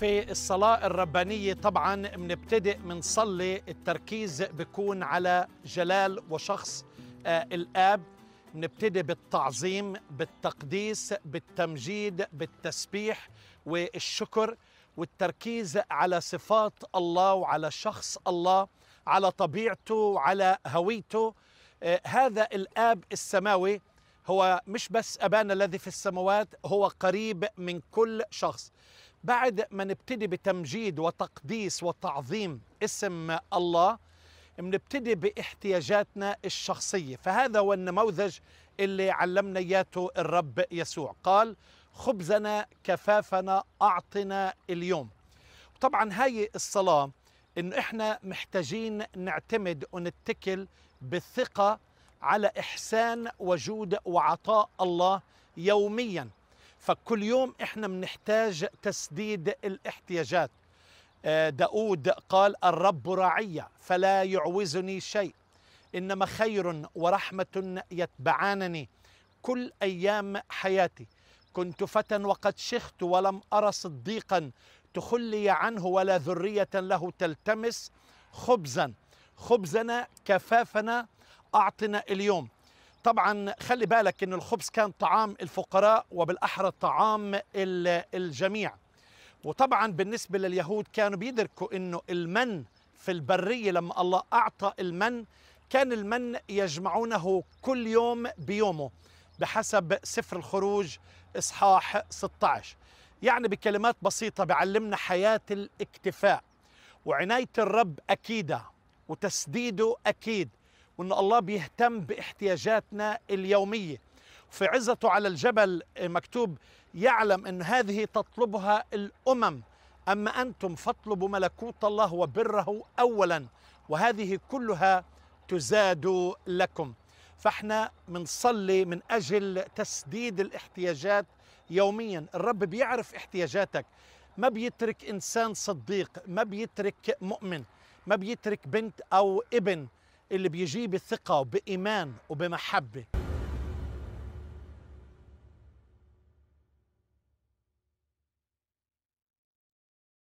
في الصلاة الربانية طبعا بنبتدئ بنصلي التركيز بيكون على جلال وشخص آه، الآب نبتدي بالتعظيم بالتقديس بالتمجيد بالتسبيح والشكر والتركيز على صفات الله وعلى شخص الله على طبيعته وعلى هويته آه، هذا الآب السماوي هو مش بس أبانا الذي في السماوات هو قريب من كل شخص بعد ما نبتدي بتمجيد وتقديس وتعظيم اسم الله بنبتدي باحتياجاتنا الشخصية فهذا هو النموذج اللي علمنا إياته الرب يسوع قال خبزنا كفافنا أعطنا اليوم طبعا هاي الصلاة إنه إحنا محتاجين نعتمد ونتكل بالثقة على إحسان وجود وعطاء الله يومياً فكل يوم احنا بنحتاج تسديد الاحتياجات آه، داود قال الرب راعي فلا يعوزني شيء انما خير ورحمه يتبعانني كل ايام حياتي كنت فتى وقد شخت ولم ارى صديقا تخلي عنه ولا ذريه له تلتمس خبزا خبزنا كفافنا اعطنا اليوم طبعا خلي بالك أن الخبز كان طعام الفقراء وبالأحرى طعام الجميع وطبعا بالنسبة لليهود كانوا بيدركوا أنه المن في البرية لما الله أعطى المن كان المن يجمعونه كل يوم بيومه بحسب سفر الخروج إصحاح 16 يعني بكلمات بسيطة بعلمنا حياة الاكتفاء وعناية الرب أكيدة وتسديده أكيد وأن الله بيهتم باحتياجاتنا اليومية في عزته على الجبل إيه، مكتوب يعلم أن هذه تطلبها الأمم أما أنتم فاطلبوا ملكوت الله وبره أولا وهذه كلها تزاد لكم فاحنا بنصلي من أجل تسديد الاحتياجات يوميا الرب بيعرف احتياجاتك ما بيترك إنسان صديق ما بيترك مؤمن ما بيترك بنت أو ابن اللي بيجيب الثقة بإيمان وبمحبة